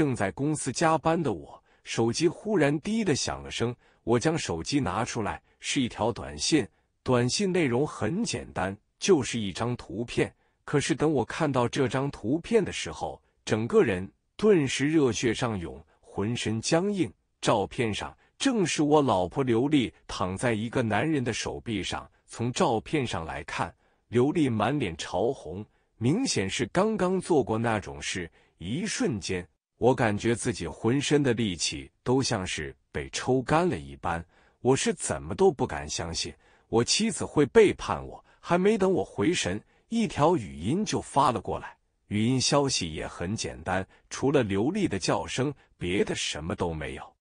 正在公司加班的我，手机忽然“滴”的响了声。我将手机拿出来，是一条短信。短信内容很简单，就是一张图片。可是等我看到这张图片的时候，整个人顿时热血上涌，浑身僵硬。照片上正是我老婆刘丽躺在一个男人的手臂上。从照片上来看，刘丽满脸潮红，明显是刚刚做过那种事。一瞬间。我感觉自己浑身的力气都像是被抽干了一般，我是怎么都不敢相信我妻子会背叛我。还没等我回神，一条语音就发了过来。语音消息也很简单，除了刘丽的叫声，别的什么都没有。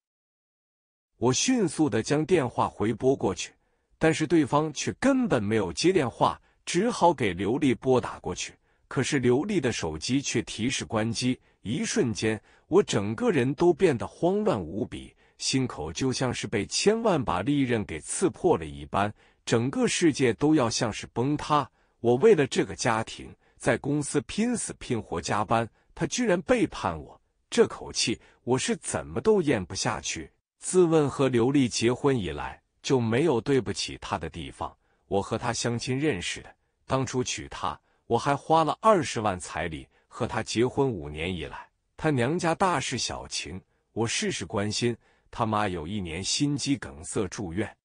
我迅速的将电话回拨过去，但是对方却根本没有接电话，只好给刘丽拨打过去。可是刘丽的手机却提示关机。一瞬间，我整个人都变得慌乱无比，心口就像是被千万把利刃给刺破了一般，整个世界都要像是崩塌。我为了这个家庭，在公司拼死拼活加班，他居然背叛我，这口气我是怎么都咽不下去。自问和刘丽结婚以来，就没有对不起他的地方。我和他相亲认识的，当初娶她，我还花了二十万彩礼。和他结婚五年以来，他娘家大事小情，我事事关心。他妈有一年心肌梗塞住院，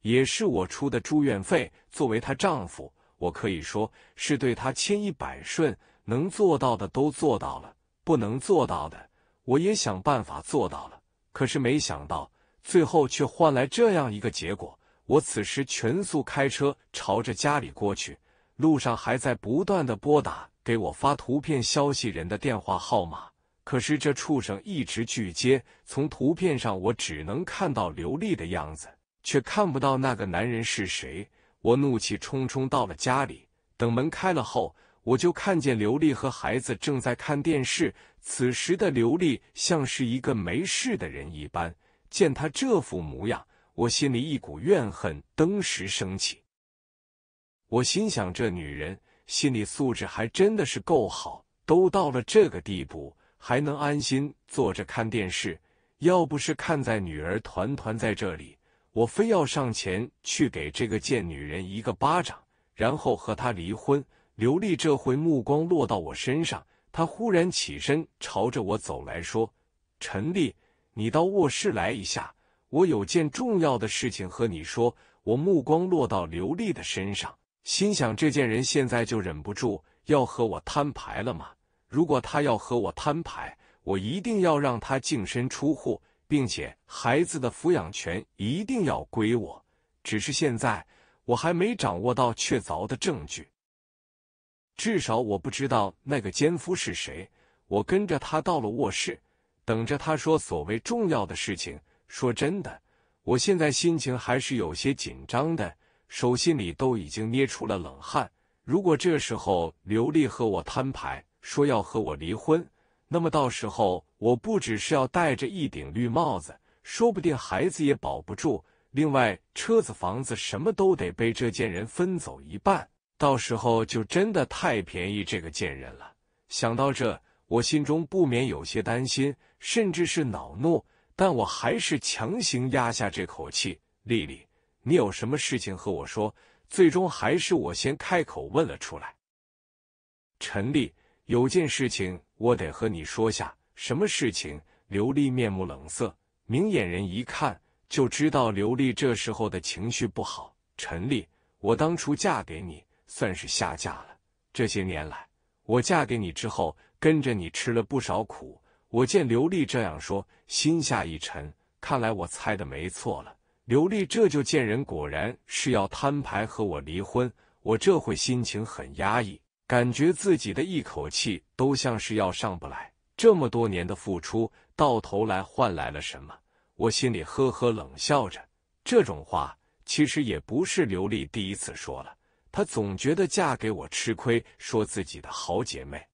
也是我出的住院费。作为她丈夫，我可以说是对她千依百顺，能做到的都做到了，不能做到的我也想办法做到了。可是没想到，最后却换来这样一个结果。我此时全速开车朝着家里过去，路上还在不断的拨打。给我发图片消息人的电话号码，可是这畜生一直拒接。从图片上，我只能看到刘丽的样子，却看不到那个男人是谁。我怒气冲冲到了家里，等门开了后，我就看见刘丽和孩子正在看电视。此时的刘丽像是一个没事的人一般，见他这副模样，我心里一股怨恨登时升起。我心想：这女人。心理素质还真的是够好，都到了这个地步，还能安心坐着看电视。要不是看在女儿团团在这里，我非要上前去给这个贱女人一个巴掌，然后和她离婚。刘丽这回目光落到我身上，她忽然起身朝着我走来说：“陈丽，你到卧室来一下，我有件重要的事情和你说。”我目光落到刘丽的身上。心想：这件人现在就忍不住要和我摊牌了吗？如果他要和我摊牌，我一定要让他净身出户，并且孩子的抚养权一定要归我。只是现在我还没掌握到确凿的证据，至少我不知道那个奸夫是谁。我跟着他到了卧室，等着他说所谓重要的事情。说真的，我现在心情还是有些紧张的。手心里都已经捏出了冷汗。如果这时候刘丽和我摊牌，说要和我离婚，那么到时候我不只是要戴着一顶绿帽子，说不定孩子也保不住。另外，车子、房子什么都得被这贱人分走一半，到时候就真的太便宜这个贱人了。想到这，我心中不免有些担心，甚至是恼怒，但我还是强行压下这口气。丽丽。你有什么事情和我说？最终还是我先开口问了出来。陈丽，有件事情我得和你说下。什么事情？刘丽面目冷色，明眼人一看就知道刘丽这时候的情绪不好。陈丽，我当初嫁给你算是下嫁了。这些年来，我嫁给你之后，跟着你吃了不少苦。我见刘丽这样说，心下一沉，看来我猜的没错了。刘丽这就见人，果然是要摊牌和我离婚。我这会心情很压抑，感觉自己的一口气都像是要上不来。这么多年的付出，到头来换来了什么？我心里呵呵冷笑着。这种话其实也不是刘丽第一次说了。她总觉得嫁给我吃亏，说自己的好姐妹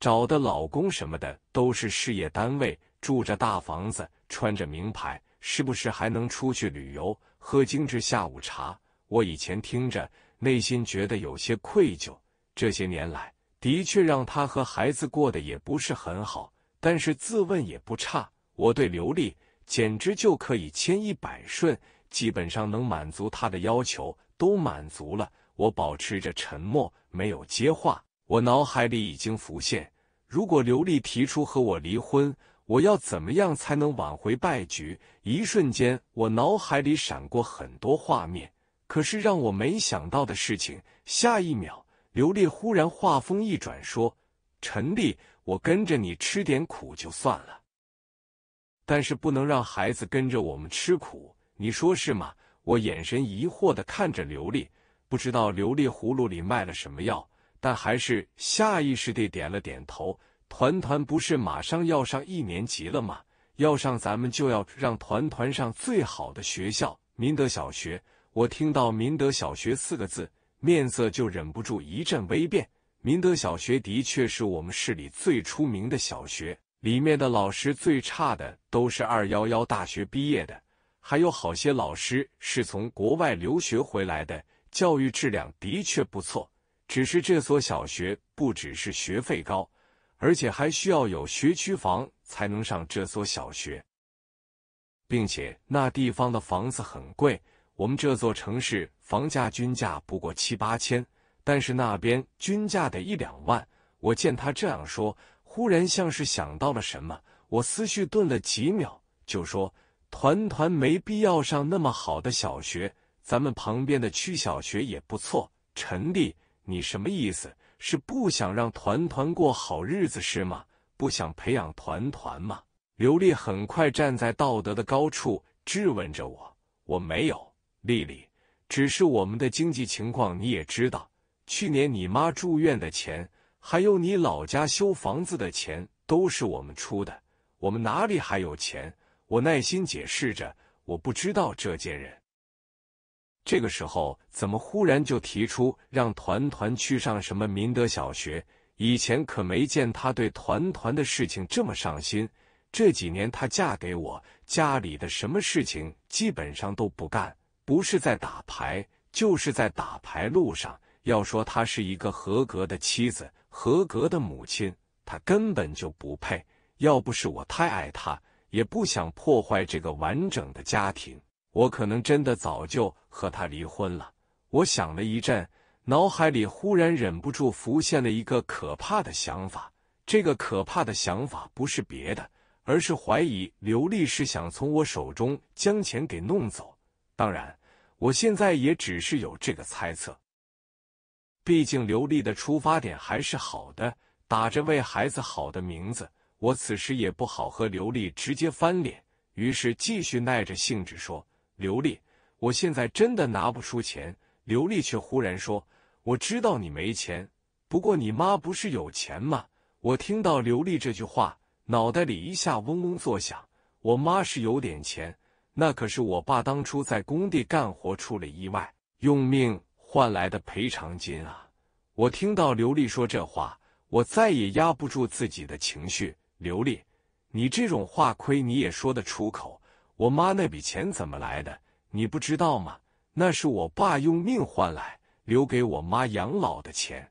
找的老公什么的都是事业单位，住着大房子，穿着名牌。是不是还能出去旅游，喝精致下午茶。我以前听着，内心觉得有些愧疚。这些年来，的确让他和孩子过得也不是很好，但是自问也不差。我对刘丽简直就可以千依百顺，基本上能满足她的要求，都满足了。我保持着沉默，没有接话。我脑海里已经浮现，如果刘丽提出和我离婚。我要怎么样才能挽回败局？一瞬间，我脑海里闪过很多画面。可是让我没想到的事情，下一秒，刘丽忽然话锋一转，说：“陈丽，我跟着你吃点苦就算了，但是不能让孩子跟着我们吃苦，你说是吗？”我眼神疑惑的看着刘丽，不知道刘丽葫芦里卖了什么药，但还是下意识地点了点头。团团不是马上要上一年级了吗？要上，咱们就要让团团上最好的学校——民德小学。我听到“民德小学”四个字，面色就忍不住一阵微变。民德小学的确是我们市里最出名的小学，里面的老师最差的都是二幺幺大学毕业的，还有好些老师是从国外留学回来的，教育质量的确不错。只是这所小学不只是学费高。而且还需要有学区房才能上这所小学，并且那地方的房子很贵。我们这座城市房价均价不过七八千，但是那边均价得一两万。我见他这样说，忽然像是想到了什么，我思绪顿了几秒，就说：“团团没必要上那么好的小学，咱们旁边的区小学也不错。”陈丽，你什么意思？是不想让团团过好日子是吗？不想培养团团吗？刘丽很快站在道德的高处质问着我：“我没有，丽丽，只是我们的经济情况你也知道，去年你妈住院的钱，还有你老家修房子的钱都是我们出的，我们哪里还有钱？”我耐心解释着：“我不知道这贱人。”这个时候怎么忽然就提出让团团去上什么民德小学？以前可没见他对团团的事情这么上心。这几年他嫁给我，家里的什么事情基本上都不干，不是在打牌，就是在打牌路上。要说她是一个合格的妻子、合格的母亲，她根本就不配。要不是我太爱她，也不想破坏这个完整的家庭。我可能真的早就和他离婚了。我想了一阵，脑海里忽然忍不住浮现了一个可怕的想法。这个可怕的想法不是别的，而是怀疑刘丽是想从我手中将钱给弄走。当然，我现在也只是有这个猜测。毕竟刘丽的出发点还是好的，打着为孩子好的名字，我此时也不好和刘丽直接翻脸，于是继续耐着性子说。刘丽，我现在真的拿不出钱。刘丽却忽然说：“我知道你没钱，不过你妈不是有钱吗？”我听到刘丽这句话，脑袋里一下嗡嗡作响。我妈是有点钱，那可是我爸当初在工地干活出了意外，用命换来的赔偿金啊！我听到刘丽说这话，我再也压不住自己的情绪。刘丽，你这种话亏你也说得出口？我妈那笔钱怎么来的？你不知道吗？那是我爸用命换来，留给我妈养老的钱。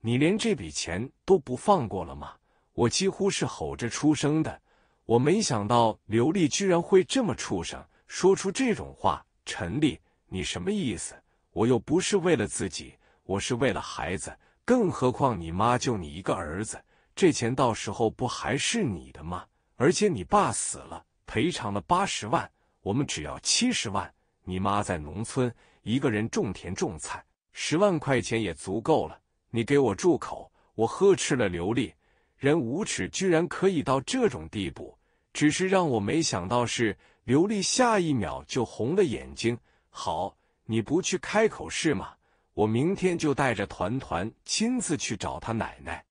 你连这笔钱都不放过了吗？我几乎是吼着出声的。我没想到刘丽居然会这么畜生，说出这种话。陈丽，你什么意思？我又不是为了自己，我是为了孩子。更何况你妈就你一个儿子，这钱到时候不还是你的吗？而且你爸死了。赔偿了八十万，我们只要七十万。你妈在农村一个人种田种菜，十万块钱也足够了。你给我住口！我呵斥了刘丽，人无耻，居然可以到这种地步。只是让我没想到是，刘丽下一秒就红了眼睛。好，你不去开口是吗？我明天就带着团团亲自去找他奶奶，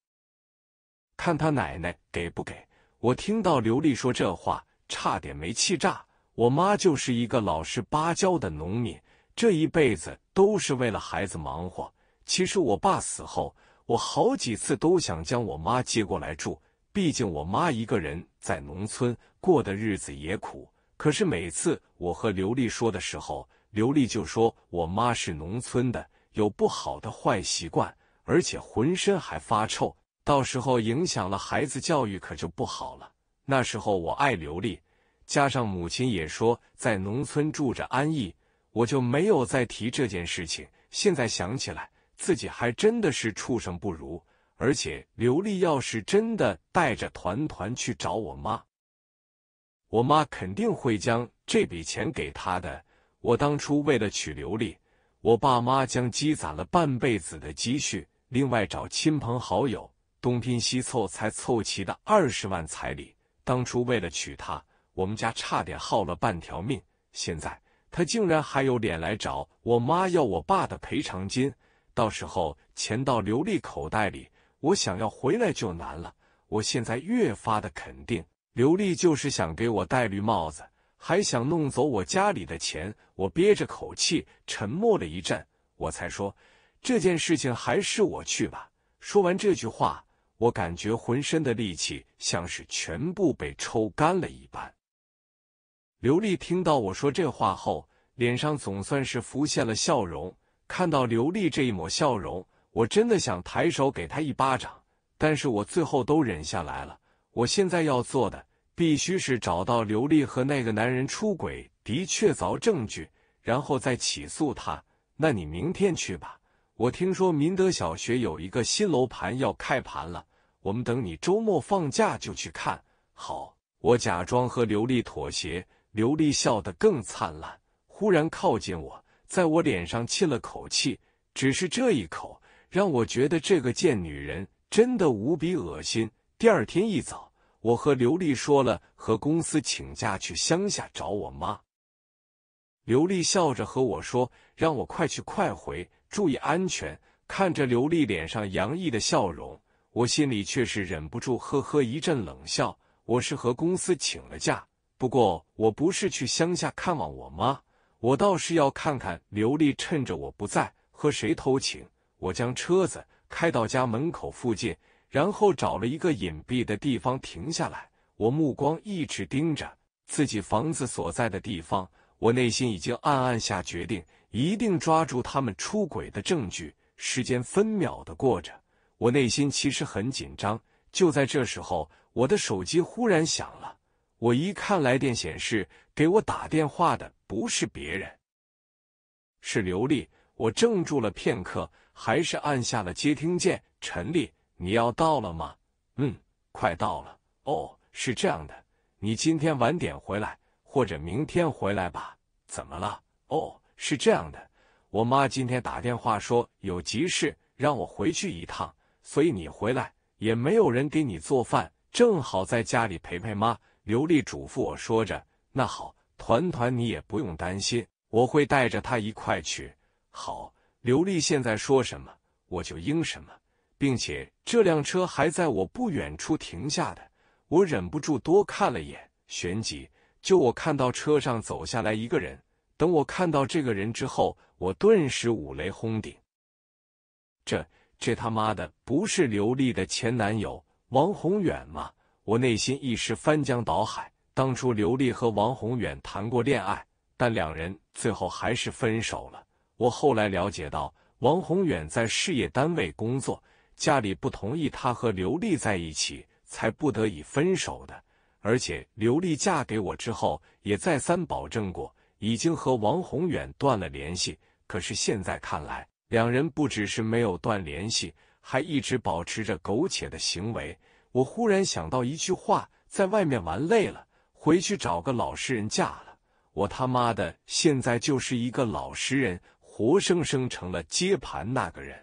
看他奶奶给不给我。听到刘丽说这话。差点没气炸！我妈就是一个老实巴交的农民，这一辈子都是为了孩子忙活。其实我爸死后，我好几次都想将我妈接过来住，毕竟我妈一个人在农村过的日子也苦。可是每次我和刘丽说的时候，刘丽就说我妈是农村的，有不好的坏习惯，而且浑身还发臭，到时候影响了孩子教育，可就不好了。那时候我爱刘丽，加上母亲也说在农村住着安逸，我就没有再提这件事情。现在想起来，自己还真的是畜生不如。而且刘丽要是真的带着团团去找我妈，我妈肯定会将这笔钱给他的。我当初为了娶刘丽，我爸妈将积攒了半辈子的积蓄，另外找亲朋好友东拼西凑才凑齐的二十万彩礼。当初为了娶她，我们家差点耗了半条命。现在她竟然还有脸来找我妈要我爸的赔偿金？到时候钱到刘丽口袋里，我想要回来就难了。我现在越发的肯定，刘丽就是想给我戴绿帽子，还想弄走我家里的钱。我憋着口气，沉默了一阵，我才说：“这件事情还是我去吧。”说完这句话。我感觉浑身的力气像是全部被抽干了一般。刘丽听到我说这话后，脸上总算是浮现了笑容。看到刘丽这一抹笑容，我真的想抬手给她一巴掌，但是我最后都忍下来了。我现在要做的，必须是找到刘丽和那个男人出轨的确凿证据，然后再起诉他。那你明天去吧。我听说民德小学有一个新楼盘要开盘了。我们等你周末放假就去看。好，我假装和刘丽妥协，刘丽笑得更灿烂。忽然靠近我，在我脸上亲了口气。只是这一口，让我觉得这个贱女人真的无比恶心。第二天一早，我和刘丽说了和公司请假去乡下找我妈。刘丽笑着和我说：“让我快去快回，注意安全。”看着刘丽脸上洋溢的笑容。我心里却是忍不住呵呵一阵冷笑。我是和公司请了假，不过我不是去乡下看望我妈，我倒是要看看刘丽趁着我不在和谁偷情。我将车子开到家门口附近，然后找了一个隐蔽的地方停下来。我目光一直盯着自己房子所在的地方，我内心已经暗暗下决定，一定抓住他们出轨的证据。时间分秒的过着。我内心其实很紧张，就在这时候，我的手机忽然响了。我一看来电显示，给我打电话的不是别人，是刘丽。我怔住了片刻，还是按下了接听键。陈丽，你要到了吗？嗯，快到了。哦，是这样的，你今天晚点回来，或者明天回来吧。怎么了？哦，是这样的，我妈今天打电话说有急事，让我回去一趟。所以你回来也没有人给你做饭，正好在家里陪陪妈。刘丽嘱咐我说着：“那好，团团你也不用担心，我会带着他一块去。”好，刘丽现在说什么我就应什么，并且这辆车还在我不远处停下的，我忍不住多看了一眼，旋即就我看到车上走下来一个人。等我看到这个人之后，我顿时五雷轰顶，这……这他妈的不是刘丽的前男友王宏远吗？我内心一时翻江倒海。当初刘丽和王宏远谈过恋爱，但两人最后还是分手了。我后来了解到，王宏远在事业单位工作，家里不同意他和刘丽在一起，才不得已分手的。而且刘丽嫁给我之后，也再三保证过已经和王宏远断了联系。可是现在看来。两人不只是没有断联系，还一直保持着苟且的行为。我忽然想到一句话：在外面玩累了，回去找个老实人嫁了。我他妈的现在就是一个老实人，活生生成了接盘那个人。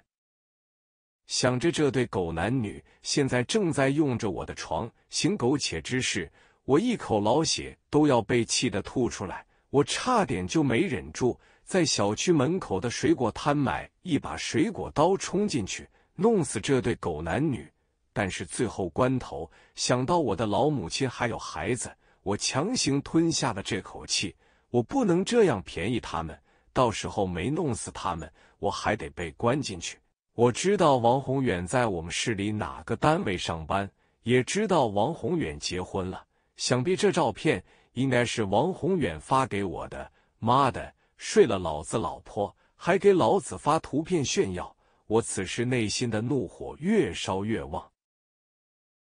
想着这对狗男女现在正在用着我的床行苟且之事，我一口老血都要被气得吐出来，我差点就没忍住。在小区门口的水果摊买一把水果刀，冲进去弄死这对狗男女。但是最后关头，想到我的老母亲还有孩子，我强行吞下了这口气。我不能这样便宜他们，到时候没弄死他们，我还得被关进去。我知道王宏远在我们市里哪个单位上班，也知道王宏远结婚了。想必这照片应该是王宏远发给我的。妈的！睡了老子老婆，还给老子发图片炫耀！我此时内心的怒火越烧越旺，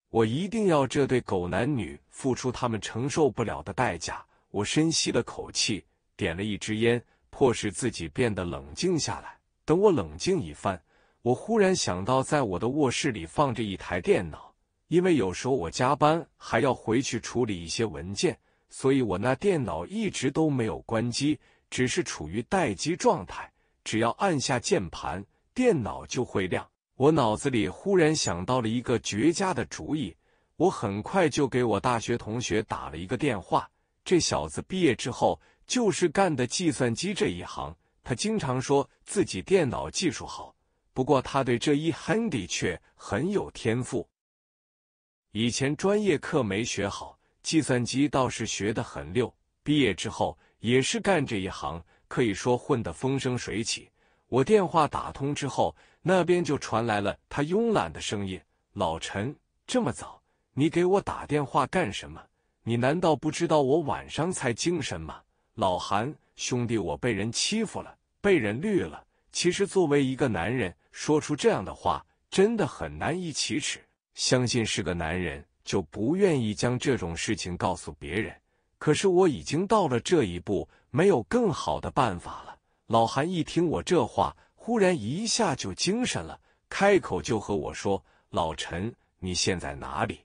我一定要这对狗男女付出他们承受不了的代价。我深吸了口气，点了一支烟，迫使自己变得冷静下来。等我冷静一番，我忽然想到，在我的卧室里放着一台电脑，因为有时候我加班还要回去处理一些文件，所以我那电脑一直都没有关机。只是处于待机状态，只要按下键盘，电脑就会亮。我脑子里忽然想到了一个绝佳的主意，我很快就给我大学同学打了一个电话。这小子毕业之后就是干的计算机这一行，他经常说自己电脑技术好，不过他对这一 handy 却很有天赋。以前专业课没学好，计算机倒是学得很溜。毕业之后。也是干这一行，可以说混得风生水起。我电话打通之后，那边就传来了他慵懒的声音：“老陈，这么早，你给我打电话干什么？你难道不知道我晚上才精神吗？”老韩兄弟，我被人欺负了，被人绿了。其实作为一个男人，说出这样的话真的很难以启齿。相信是个男人，就不愿意将这种事情告诉别人。可是我已经到了这一步，没有更好的办法了。老韩一听我这话，忽然一下就精神了，开口就和我说：“老陈，你现在哪里？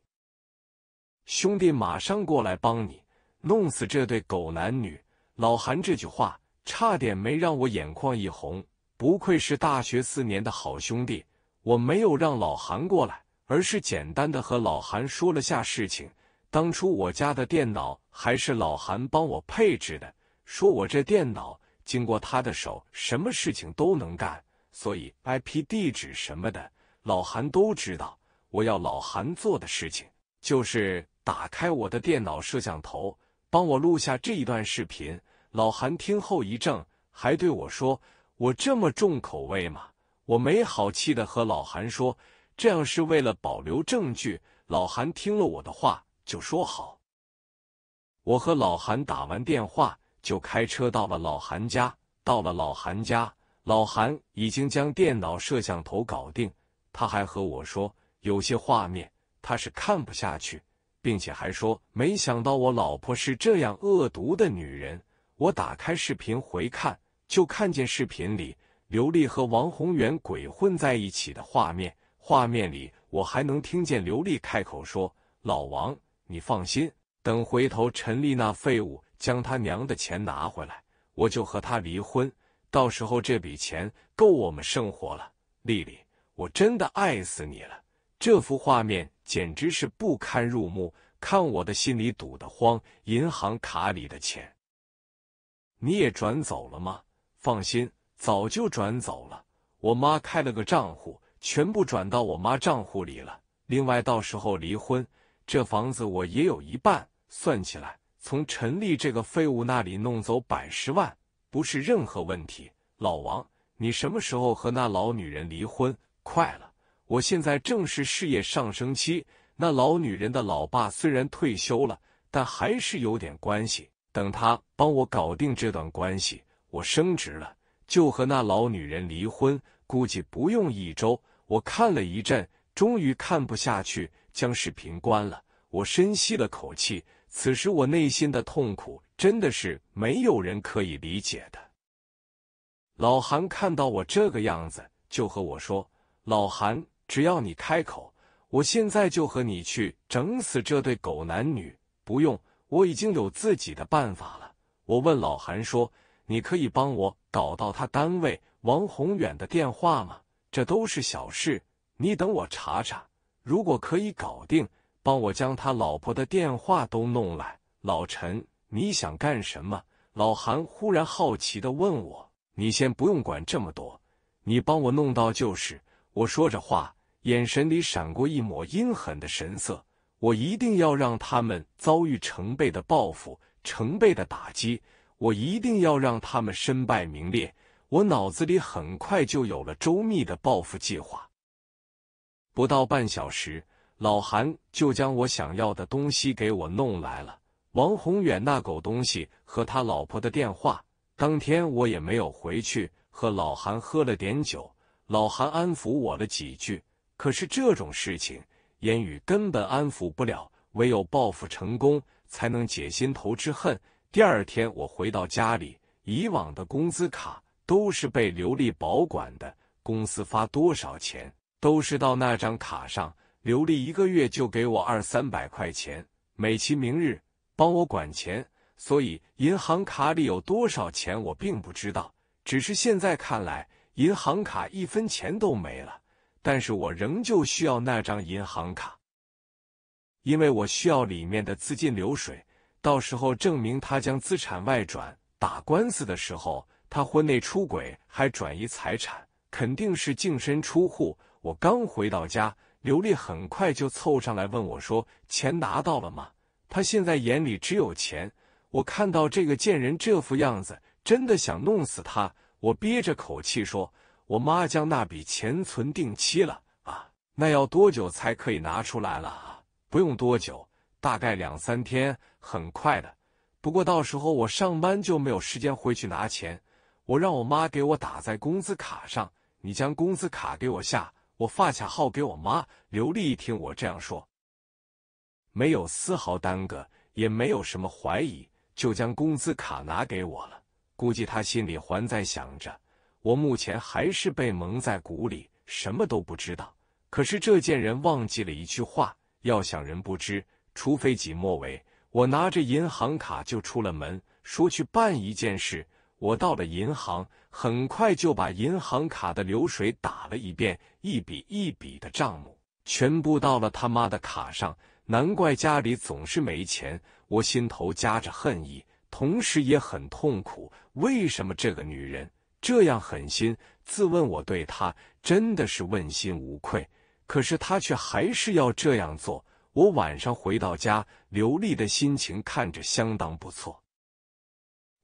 兄弟，马上过来帮你弄死这对狗男女。”老韩这句话差点没让我眼眶一红，不愧是大学四年的好兄弟。我没有让老韩过来，而是简单的和老韩说了下事情。当初我家的电脑还是老韩帮我配置的，说我这电脑经过他的手，什么事情都能干，所以 IP 地址什么的，老韩都知道。我要老韩做的事情就是打开我的电脑摄像头，帮我录下这一段视频。老韩听后一怔，还对我说：“我这么重口味吗？”我没好气的和老韩说：“这样是为了保留证据。”老韩听了我的话。就说好。我和老韩打完电话，就开车到了老韩家。到了老韩家，老韩已经将电脑摄像头搞定。他还和我说，有些画面他是看不下去，并且还说没想到我老婆是这样恶毒的女人。我打开视频回看，就看见视频里刘丽和王宏元鬼混在一起的画面。画面里，我还能听见刘丽开口说：“老王。”你放心，等回头陈丽那废物将他娘的钱拿回来，我就和他离婚。到时候这笔钱够我们生活了。丽丽，我真的爱死你了！这幅画面简直是不堪入目，看我的心里堵得慌。银行卡里的钱你也转走了吗？放心，早就转走了。我妈开了个账户，全部转到我妈账户里了。另外，到时候离婚。这房子我也有一半，算起来从陈立这个废物那里弄走百十万不是任何问题。老王，你什么时候和那老女人离婚？快了，我现在正是事业上升期。那老女人的老爸虽然退休了，但还是有点关系。等他帮我搞定这段关系，我升职了就和那老女人离婚。估计不用一周。我看了一阵，终于看不下去。将视频关了，我深吸了口气。此时我内心的痛苦真的是没有人可以理解的。老韩看到我这个样子，就和我说：“老韩，只要你开口，我现在就和你去整死这对狗男女。”不用，我已经有自己的办法了。我问老韩说：“你可以帮我搞到他单位王宏远的电话吗？这都是小事，你等我查查。”如果可以搞定，帮我将他老婆的电话都弄来。老陈，你想干什么？老韩忽然好奇的问我。你先不用管这么多，你帮我弄到就是。我说着话，眼神里闪过一抹阴狠的神色。我一定要让他们遭遇成倍的报复，成倍的打击。我一定要让他们身败名裂。我脑子里很快就有了周密的报复计划。不到半小时，老韩就将我想要的东西给我弄来了。王宏远那狗东西和他老婆的电话，当天我也没有回去，和老韩喝了点酒。老韩安抚我了几句，可是这种事情言语根本安抚不了，唯有报复成功才能解心头之恨。第二天我回到家里，以往的工资卡都是被刘丽保管的，公司发多少钱？都是到那张卡上留丽一个月，就给我二三百块钱，美其名日帮我管钱。所以银行卡里有多少钱我并不知道，只是现在看来银行卡一分钱都没了。但是我仍旧需要那张银行卡，因为我需要里面的资金流水，到时候证明他将资产外转。打官司的时候，他婚内出轨还转移财产，肯定是净身出户。我刚回到家，刘丽很快就凑上来问我：说钱拿到了吗？她现在眼里只有钱。我看到这个贱人这副样子，真的想弄死她。我憋着口气说：我妈将那笔钱存定期了啊，那要多久才可以拿出来了？不用多久，大概两三天，很快的。不过到时候我上班就没有时间回去拿钱，我让我妈给我打在工资卡上。你将工资卡给我下。我发卡号给我妈。刘丽一听我这样说，没有丝毫耽搁，也没有什么怀疑，就将工资卡拿给我了。估计她心里还在想着，我目前还是被蒙在鼓里，什么都不知道。可是这贱人忘记了一句话：要想人不知，除非己莫为。我拿着银行卡就出了门，说去办一件事。我到了银行，很快就把银行卡的流水打了一遍，一笔一笔的账目全部到了他妈的卡上，难怪家里总是没钱。我心头夹着恨意，同时也很痛苦。为什么这个女人这样狠心？自问我对她真的是问心无愧，可是她却还是要这样做。我晚上回到家，刘丽的心情看着相当不错。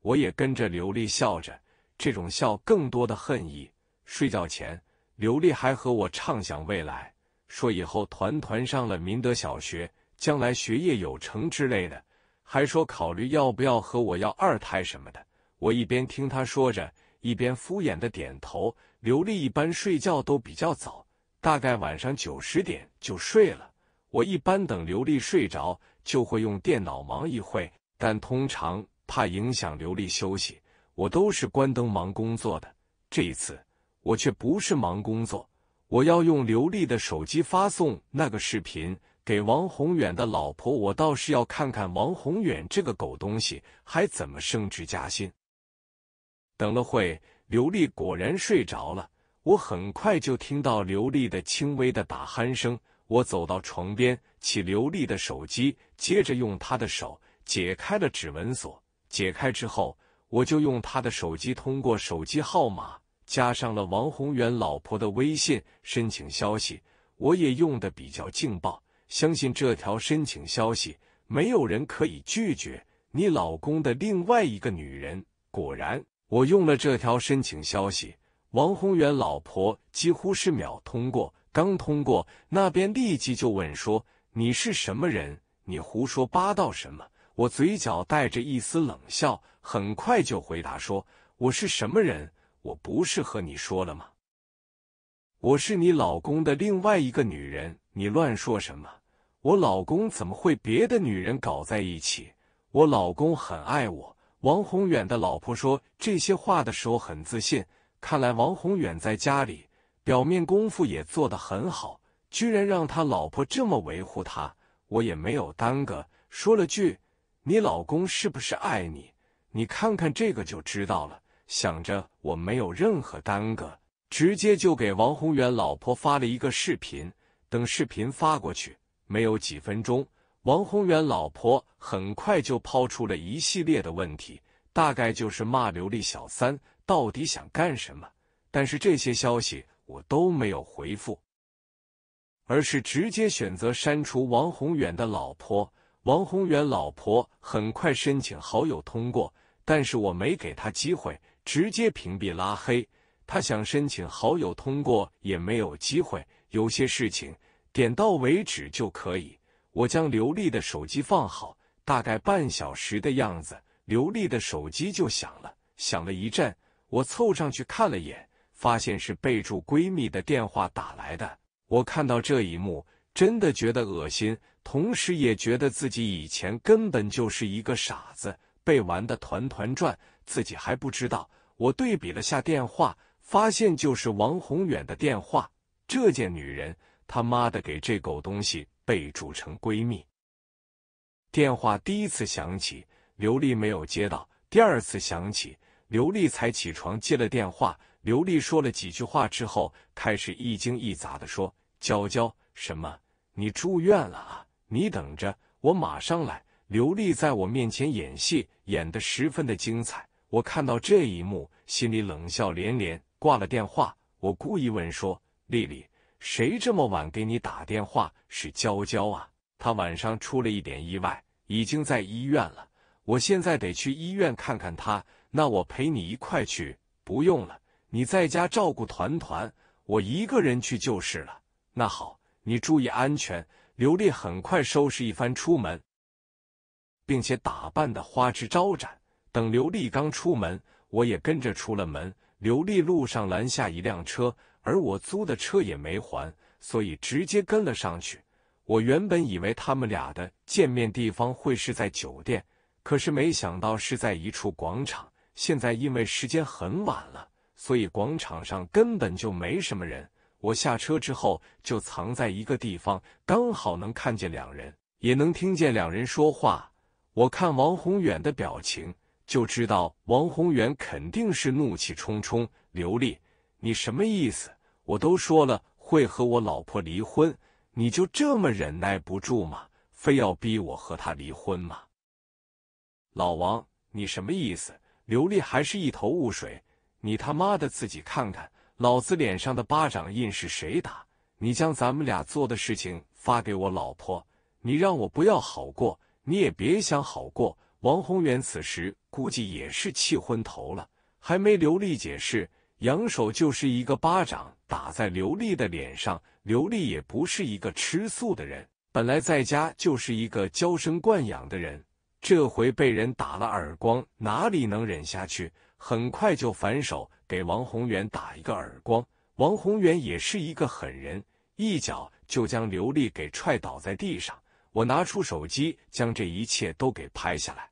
我也跟着刘丽笑着，这种笑更多的恨意。睡觉前，刘丽还和我畅想未来，说以后团团上了民德小学，将来学业有成之类的，还说考虑要不要和我要二胎什么的。我一边听他说着，一边敷衍的点头。刘丽一般睡觉都比较早，大概晚上九十点就睡了。我一般等刘丽睡着，就会用电脑忙一会，但通常。怕影响刘丽休息，我都是关灯忙工作的。这一次我却不是忙工作，我要用刘丽的手机发送那个视频给王宏远的老婆。我倒是要看看王宏远这个狗东西还怎么升职加薪。等了会，刘丽果然睡着了，我很快就听到刘丽的轻微的打鼾声。我走到床边，起刘丽的手机，接着用她的手解开了指纹锁。解开之后，我就用他的手机，通过手机号码加上了王宏远老婆的微信申请消息。我也用的比较劲爆，相信这条申请消息没有人可以拒绝。你老公的另外一个女人，果然我用了这条申请消息，王宏远老婆几乎是秒通过，刚通过那边立即就问说：“你是什么人？你胡说八道什么？”我嘴角带着一丝冷笑，很快就回答说：“我是什么人？我不是和你说了吗？我是你老公的另外一个女人。你乱说什么？我老公怎么会别的女人搞在一起？我老公很爱我。”王宏远的老婆说这些话的时候很自信，看来王宏远在家里表面功夫也做得很好，居然让他老婆这么维护他。我也没有耽搁，说了句。你老公是不是爱你？你看看这个就知道了。想着我没有任何耽搁，直接就给王宏远老婆发了一个视频。等视频发过去，没有几分钟，王宏远老婆很快就抛出了一系列的问题，大概就是骂刘丽小三到底想干什么。但是这些消息我都没有回复，而是直接选择删除王宏远的老婆。王宏远老婆很快申请好友通过，但是我没给他机会，直接屏蔽拉黑。他想申请好友通过也没有机会。有些事情点到为止就可以。我将刘丽的手机放好，大概半小时的样子，刘丽的手机就响了，响了一阵，我凑上去看了眼，发现是备注闺蜜的电话打来的。我看到这一幕，真的觉得恶心。同时也觉得自己以前根本就是一个傻子，被玩的团团转，自己还不知道。我对比了下电话，发现就是王宏远的电话。这件女人，他妈的给这狗东西备注成闺蜜。电话第一次响起，刘丽没有接到；第二次响起，刘丽才起床接了电话。刘丽说了几句话之后，开始一惊一乍的说：“娇娇，什么？你住院了啊？”你等着，我马上来。刘丽在我面前演戏，演得十分的精彩。我看到这一幕，心里冷笑连连。挂了电话，我故意问说：“丽丽，谁这么晚给你打电话？是娇娇啊？她晚上出了一点意外，已经在医院了。我现在得去医院看看她。那我陪你一块去？不用了，你在家照顾团团，我一个人去就是了。那好，你注意安全。”刘丽很快收拾一番出门，并且打扮的花枝招展。等刘丽刚出门，我也跟着出了门。刘丽路上拦下一辆车，而我租的车也没还，所以直接跟了上去。我原本以为他们俩的见面地方会是在酒店，可是没想到是在一处广场。现在因为时间很晚了，所以广场上根本就没什么人。我下车之后就藏在一个地方，刚好能看见两人，也能听见两人说话。我看王宏远的表情，就知道王宏远肯定是怒气冲冲。刘丽，你什么意思？我都说了会和我老婆离婚，你就这么忍耐不住吗？非要逼我和他离婚吗？老王，你什么意思？刘丽还是一头雾水。你他妈的自己看看。老子脸上的巴掌印是谁打？你将咱们俩做的事情发给我老婆，你让我不要好过，你也别想好过。王宏远此时估计也是气昏头了，还没刘丽解释，扬手就是一个巴掌打在刘丽的脸上。刘丽也不是一个吃素的人，本来在家就是一个娇生惯养的人，这回被人打了耳光，哪里能忍下去？很快就反手。给王宏远打一个耳光，王宏远也是一个狠人，一脚就将刘丽给踹倒在地上。我拿出手机，将这一切都给拍下来。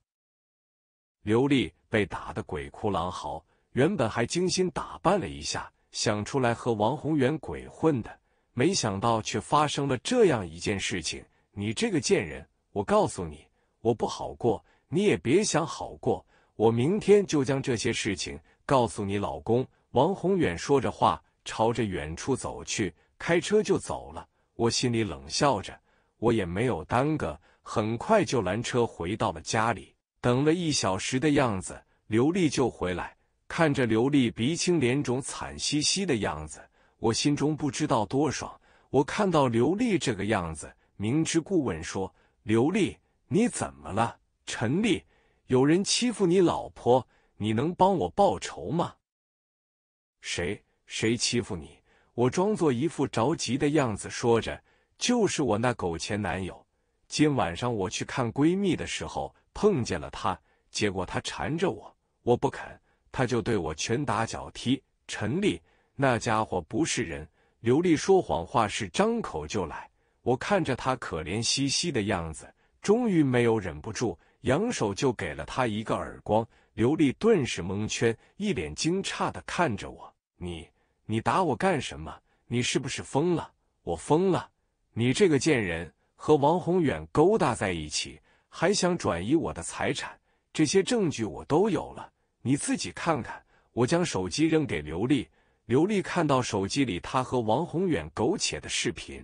刘丽被打得鬼哭狼嚎，原本还精心打扮了一下，想出来和王宏远鬼混的，没想到却发生了这样一件事情。你这个贱人，我告诉你，我不好过，你也别想好过。我明天就将这些事情。告诉你老公，王宏远说着话，朝着远处走去，开车就走了。我心里冷笑着，我也没有耽搁，很快就拦车回到了家里。等了一小时的样子，刘丽就回来，看着刘丽鼻青脸肿、惨兮兮的样子，我心中不知道多爽。我看到刘丽这个样子，明知故问说：“刘丽，你怎么了？”陈丽，有人欺负你老婆。你能帮我报仇吗？谁谁欺负你？我装作一副着急的样子说着：“就是我那狗前男友。今晚上我去看闺蜜的时候碰见了他，结果他缠着我，我不肯，他就对我拳打脚踢。”陈丽，那家伙不是人！刘丽说谎话是张口就来。我看着他可怜兮兮的样子，终于没有忍不住，扬手就给了他一个耳光。刘丽顿时蒙圈，一脸惊诧的看着我：“你你打我干什么？你是不是疯了？我疯了！你这个贱人，和王宏远勾搭在一起，还想转移我的财产？这些证据我都有了，你自己看看。”我将手机扔给刘丽，刘丽看到手机里他和王宏远苟且的视频，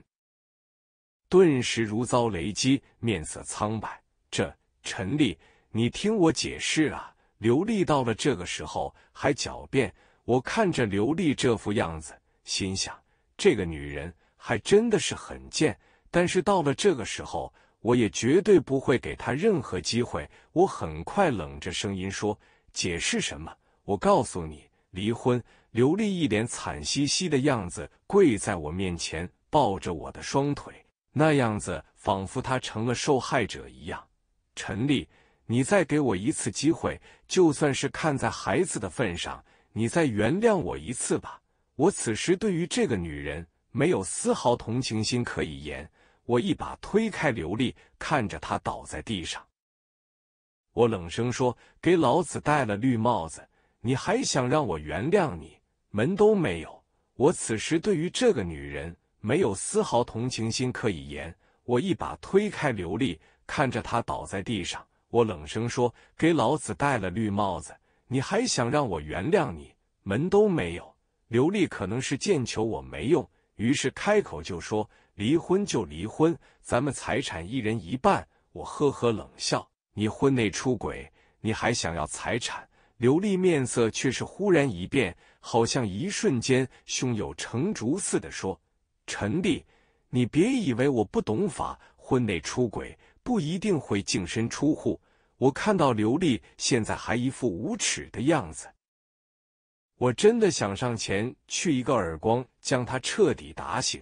顿时如遭雷击，面色苍白。这陈丽，你听我解释啊！刘丽到了这个时候还狡辩，我看着刘丽这副样子，心想这个女人还真的是很贱。但是到了这个时候，我也绝对不会给她任何机会。我很快冷着声音说：“解释什么？我告诉你，离婚。”刘丽一脸惨兮兮的样子，跪在我面前，抱着我的双腿，那样子仿佛她成了受害者一样。陈丽。你再给我一次机会，就算是看在孩子的份上，你再原谅我一次吧。我此时对于这个女人没有丝毫同情心可以言，我一把推开刘丽，看着她倒在地上，我冷声说：“给老子戴了绿帽子，你还想让我原谅你？门都没有！”我此时对于这个女人没有丝毫同情心可以言，我一把推开刘丽，看着她倒在地上。我冷声说：“给老子戴了绿帽子，你还想让我原谅你？门都没有！”刘丽可能是见求我没用于是开口就说：“离婚就离婚，咱们财产一人一半。”我呵呵冷笑：“你婚内出轨，你还想要财产？”刘丽面色却是忽然一变，好像一瞬间胸有成竹似的说：“陈丽，你别以为我不懂法，婚内出轨。”不一定会净身出户。我看到刘丽现在还一副无耻的样子，我真的想上前去一个耳光，将她彻底打醒。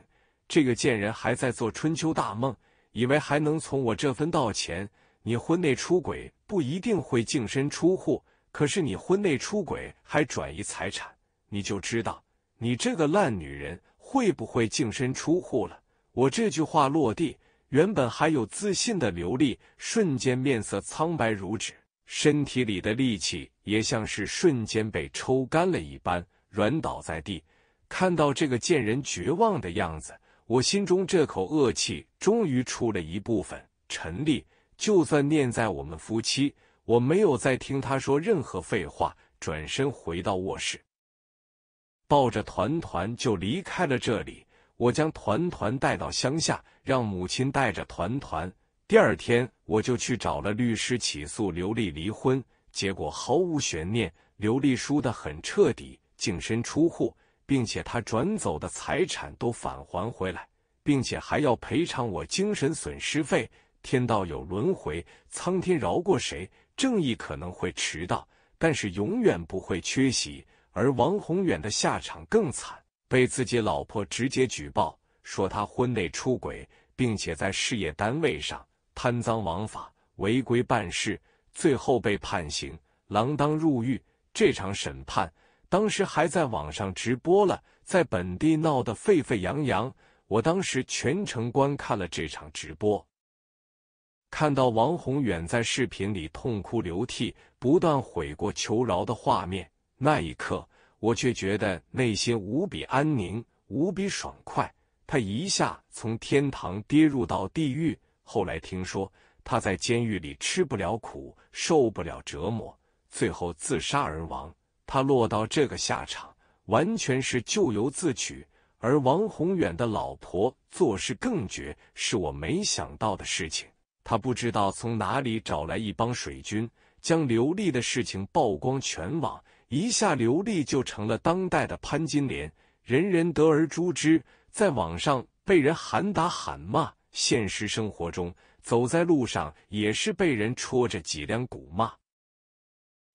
这个贱人还在做春秋大梦，以为还能从我这分到钱。你婚内出轨不一定会净身出户，可是你婚内出轨还转移财产，你就知道你这个烂女人会不会净身出户了。我这句话落地。原本还有自信的刘丽，瞬间面色苍白如纸，身体里的力气也像是瞬间被抽干了一般，软倒在地。看到这个贱人绝望的样子，我心中这口恶气终于出了一部分。陈丽，就算念在我们夫妻，我没有再听他说任何废话，转身回到卧室，抱着团团就离开了这里。我将团团带到乡下，让母亲带着团团。第二天，我就去找了律师起诉刘丽离婚。结果毫无悬念，刘丽输得很彻底，净身出户，并且她转走的财产都返还回来，并且还要赔偿我精神损失费。天道有轮回，苍天饶过谁？正义可能会迟到，但是永远不会缺席。而王宏远的下场更惨。被自己老婆直接举报，说他婚内出轨，并且在事业单位上贪赃枉法、违规办事，最后被判刑，锒铛入狱。这场审判当时还在网上直播了，在本地闹得沸沸扬扬。我当时全程观看了这场直播，看到王宏远在视频里痛哭流涕、不断悔过求饶的画面，那一刻。我却觉得内心无比安宁，无比爽快。他一下从天堂跌入到地狱。后来听说他在监狱里吃不了苦，受不了折磨，最后自杀而亡。他落到这个下场，完全是咎由自取。而王宏远的老婆做事更绝，是我没想到的事情。他不知道从哪里找来一帮水军，将刘丽的事情曝光全网。一下，刘丽就成了当代的潘金莲，人人得而诛之。在网上被人喊打喊骂，现实生活中走在路上也是被人戳着脊梁骨骂，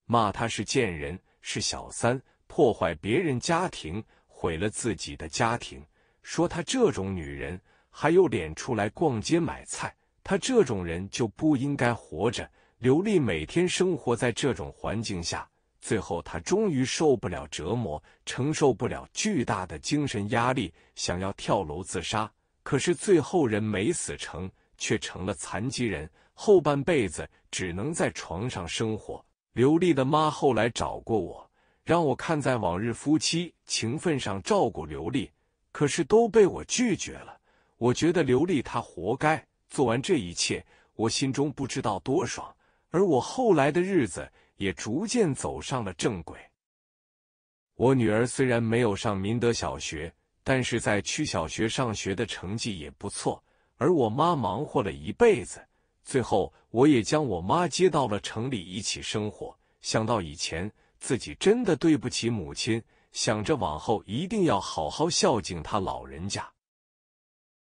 骂她是贱人，是小三，破坏别人家庭，毁了自己的家庭。说她这种女人还有脸出来逛街买菜，她这种人就不应该活着。刘丽每天生活在这种环境下。最后，他终于受不了折磨，承受不了巨大的精神压力，想要跳楼自杀。可是最后人没死成，却成了残疾人，后半辈子只能在床上生活。刘丽的妈后来找过我，让我看在往日夫妻情分上照顾刘丽，可是都被我拒绝了。我觉得刘丽她活该。做完这一切，我心中不知道多爽。而我后来的日子。也逐渐走上了正轨。我女儿虽然没有上民德小学，但是在区小学上学的成绩也不错。而我妈忙活了一辈子，最后我也将我妈接到了城里一起生活。想到以前自己真的对不起母亲，想着往后一定要好好孝敬她老人家。